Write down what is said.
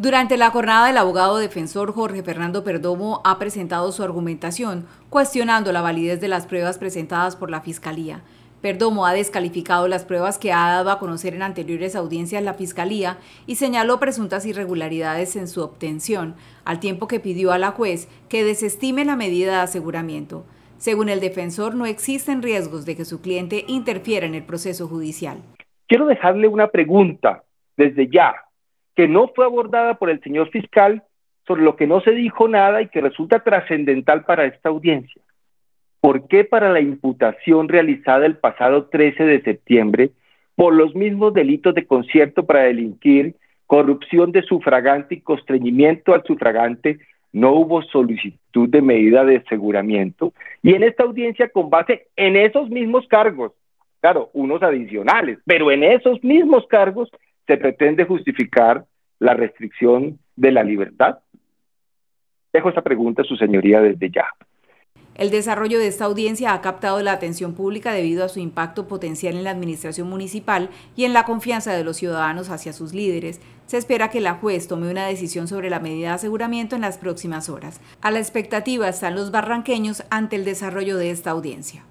Durante la jornada, el abogado defensor Jorge Fernando Perdomo ha presentado su argumentación, cuestionando la validez de las pruebas presentadas por la Fiscalía. Perdomo ha descalificado las pruebas que ha dado a conocer en anteriores audiencias la Fiscalía y señaló presuntas irregularidades en su obtención, al tiempo que pidió a la juez que desestime la medida de aseguramiento. Según el defensor, no existen riesgos de que su cliente interfiera en el proceso judicial. Quiero dejarle una pregunta desde ya que no fue abordada por el señor fiscal, sobre lo que no se dijo nada y que resulta trascendental para esta audiencia. ¿Por qué para la imputación realizada el pasado 13 de septiembre por los mismos delitos de concierto para delinquir, corrupción de sufragante y constreñimiento al sufragante, no hubo solicitud de medida de aseguramiento. Y en esta audiencia, con base en esos mismos cargos, claro, unos adicionales, pero en esos mismos cargos se pretende justificar la restricción de la libertad? Dejo esta pregunta a su señoría desde ya. El desarrollo de esta audiencia ha captado la atención pública debido a su impacto potencial en la administración municipal y en la confianza de los ciudadanos hacia sus líderes. Se espera que la juez tome una decisión sobre la medida de aseguramiento en las próximas horas. A la expectativa están los barranqueños ante el desarrollo de esta audiencia.